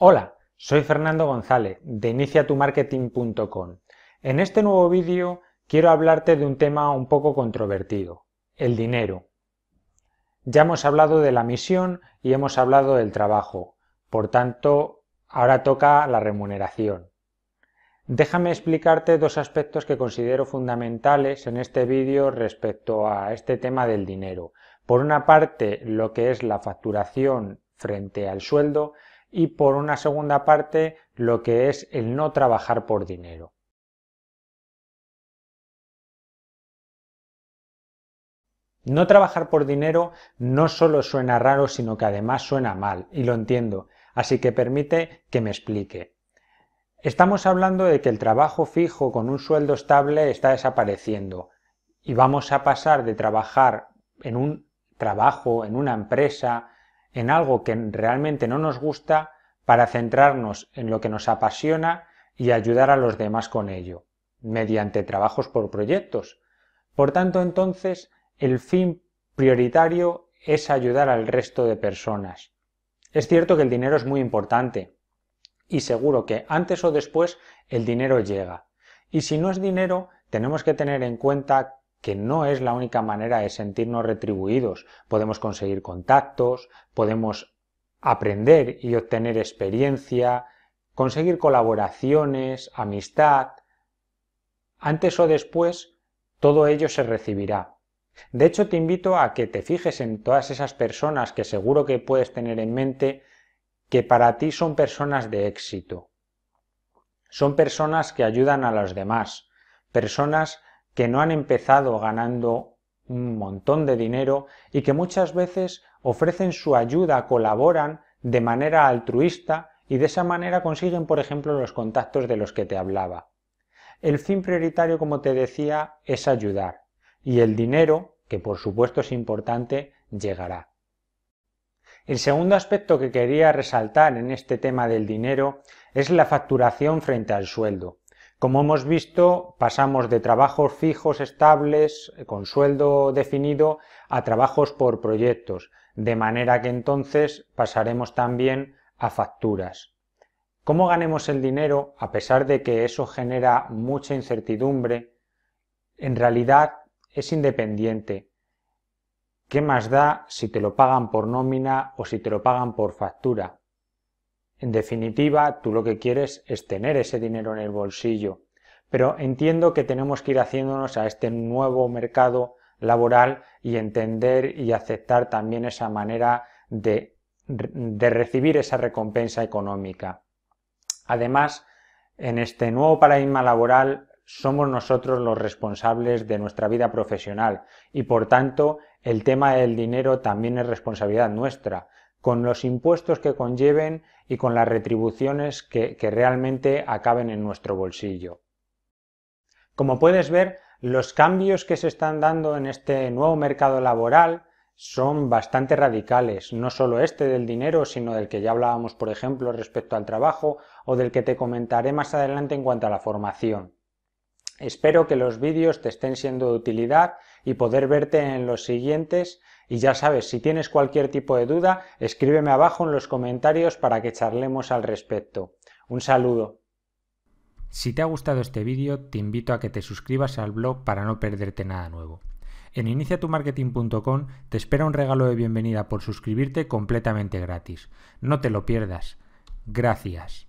Hola, soy Fernando González de iniciatumarketing.com. En este nuevo vídeo quiero hablarte de un tema un poco controvertido, el dinero. Ya hemos hablado de la misión y hemos hablado del trabajo, por tanto, ahora toca la remuneración. Déjame explicarte dos aspectos que considero fundamentales en este vídeo respecto a este tema del dinero. Por una parte, lo que es la facturación frente al sueldo y por una segunda parte lo que es el no trabajar por dinero. No trabajar por dinero no solo suena raro, sino que además suena mal, y lo entiendo, así que permite que me explique. Estamos hablando de que el trabajo fijo con un sueldo estable está desapareciendo y vamos a pasar de trabajar en un trabajo, en una empresa, en algo que realmente no nos gusta para centrarnos en lo que nos apasiona y ayudar a los demás con ello, mediante trabajos por proyectos. Por tanto, entonces, el fin prioritario es ayudar al resto de personas. Es cierto que el dinero es muy importante y seguro que antes o después el dinero llega. Y si no es dinero, tenemos que tener en cuenta que no es la única manera de sentirnos retribuidos. Podemos conseguir contactos, podemos aprender y obtener experiencia, conseguir colaboraciones, amistad. Antes o después, todo ello se recibirá. De hecho, te invito a que te fijes en todas esas personas que seguro que puedes tener en mente que para ti son personas de éxito. Son personas que ayudan a los demás, personas que no han empezado ganando un montón de dinero y que muchas veces ofrecen su ayuda, colaboran de manera altruista y de esa manera consiguen, por ejemplo, los contactos de los que te hablaba. El fin prioritario, como te decía, es ayudar y el dinero, que por supuesto es importante, llegará. El segundo aspecto que quería resaltar en este tema del dinero es la facturación frente al sueldo. Como hemos visto, pasamos de trabajos fijos, estables, eh, con sueldo definido, a trabajos por proyectos, de manera que entonces pasaremos también a facturas. ¿Cómo ganemos el dinero a pesar de que eso genera mucha incertidumbre? En realidad es independiente. ¿Qué más da si te lo pagan por nómina o si te lo pagan por factura? En definitiva, tú lo que quieres es tener ese dinero en el bolsillo. Pero entiendo que tenemos que ir haciéndonos a este nuevo mercado laboral y entender y aceptar también esa manera de, recibir esa recompensa económica. Además, en este nuevo paradigma laboral somos nosotros los responsables de nuestra vida profesional y por tanto el tema del dinero también es responsabilidad nuestra con los impuestos que conlleven y con las retribuciones que, realmente acaben en nuestro bolsillo. Como puedes ver, los cambios que se están dando en este nuevo mercado laboral son bastante radicales, no solo este del dinero, sino del que ya hablábamos, por ejemplo, respecto al trabajo o del que te comentaré más adelante en cuanto a la formación. Espero que los vídeos te estén siendo de utilidad y poder verte en los siguientes. Y ya sabes, si tienes cualquier tipo de duda, escríbeme abajo en los comentarios para que charlemos al respecto. Un saludo. Si te ha gustado este vídeo, te invito a que te suscribas al blog para no perderte nada nuevo. En iniciatumarketing.com te espera un regalo de bienvenida por suscribirte completamente gratis. No te lo pierdas. Gracias.